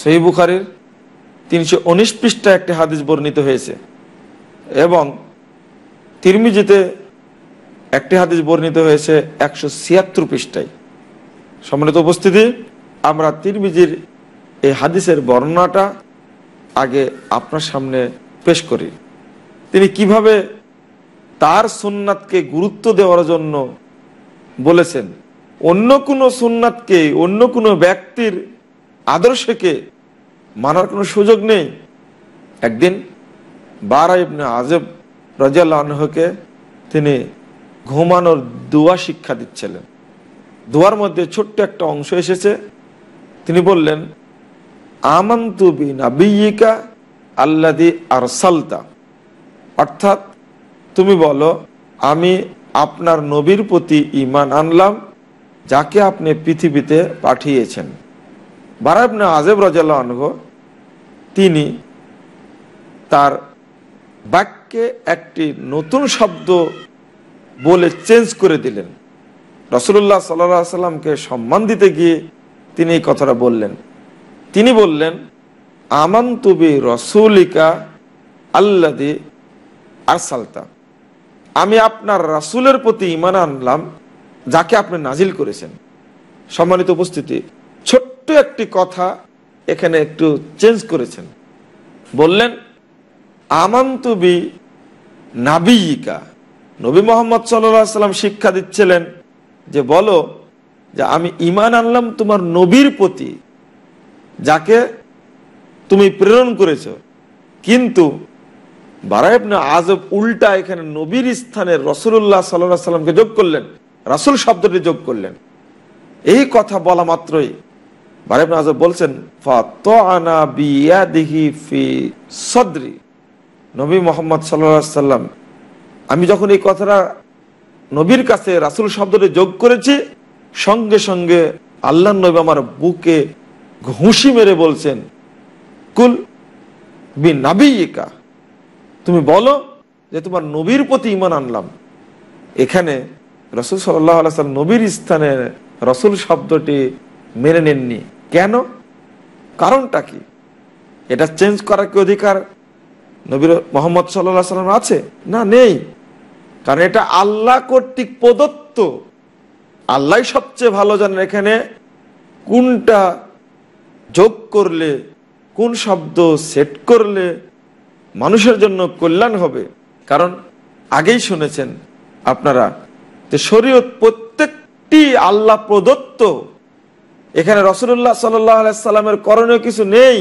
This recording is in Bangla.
সহি বুখারির তিনশো উনিশ পৃষ্ঠা একটি হাদিস বর্ণিত হয়েছে এবং তিরমিজিতে একটি হাদিস বর্ণিত হয়েছে একশো ছিয়াত্তর পৃষ্ঠায় সম্মানিত উপস্থিতি আমরা তিরমিজির এই হাদিসের বর্ণনাটা আগে আপনার সামনে পেশ করি তিনি কিভাবে তার সুন্নাতকে গুরুত্ব দেওয়ার জন্য বলেছেন অন্য কোনো সোননাথকে অন্য কোনো ব্যক্তির আদর্শকে মানার কোনো সুযোগ নেই একদিন বারা ইবনে আজেব আনহকে তিনি ঘুমানোর দোয়া শিক্ষা দিচ্ছিলেন দোয়ার মধ্যে ছোট্ট একটা অংশ এসেছে তিনি বললেন আমন্তু বিনাবিকা আল্লাদি সালতা অর্থাৎ তুমি বলো আমি আপনার নবীর প্রতি ইমান আনলাম যাকে আপনি পৃথিবীতে পাঠিয়েছেন বারাবনে আজেব রাজাল্লাহ তিনি তার বাক্যে একটি নতুন শব্দ বলে চেঞ্জ করে দিলেন রসুল্লাহ সাল্লা সাল্লামকে সম্মান দিতে গিয়ে তিনি এই কথাটা বললেন তিনি বললেন তুবি রসুলিকা আল্লাদি আসালতা আমি আপনার রাসুলের প্রতি ইমান আনলাম যাকে আপনি নাজিল করেছেন সম্মানিত উপস্থিতি ছোট্ট একটি কথা এখানে একটু চেঞ্জ করেছেন বললেন আমন্তুবি নাবিকা নবী মোহাম্মদ সাল্লাম শিক্ষা দিচ্ছিলেন যে বলো যে আমি ইমান আনলাম তোমার নবীর প্রতি যাকে তুমি প্রেরণ করেছ কিন্তু বারাইবনে উল্টা এখানে নবীর স্থানে রসুল্লাহ সাল্লাহ সাল্লামকে যোগ করলেন রাসুল শব্দটি যোগ করলেন এই কথা বলা মাত্রই বারেব নাজর বলছেন সদরি নবী মোহাম্মদ সাল্লাম আমি যখন এই কথাটা নবীর কাছে রাসুল শব্দটি যোগ করেছি সঙ্গে সঙ্গে আল্লাহ নবী আমার বুকে ঘুষি মেরে বলছেন কুল বি নাবিকা তুমি বলো যে তোমার নবীর প্রতি ইমান আনলাম এখানে রসুল সাল্লাহ আল্লাহ নবীর স্থানে রসুল শব্দটি মেনে নেননি কেন কারণটা কি এটা চেঞ্জ করার কি অধিকার নবীর মোহাম্মদ সাল্লাহ সাল্লাম আছে না নেই কারণ এটা আল্লাহ কর্তৃক প্রদত্ত আল্লাহ সবচেয়ে ভালো জানেন এখানে কোনটা যোগ করলে কোন শব্দ সেট করলে মানুষের জন্য কল্যাণ হবে কারণ আগেই শুনেছেন আপনারা যে শরীয়ত প্রত্যেকটি আল্লাহ প্রদত্ত এখানে রসুল্লাহ সাল্লাহ সাল্লামের করণীয় কিছু নেই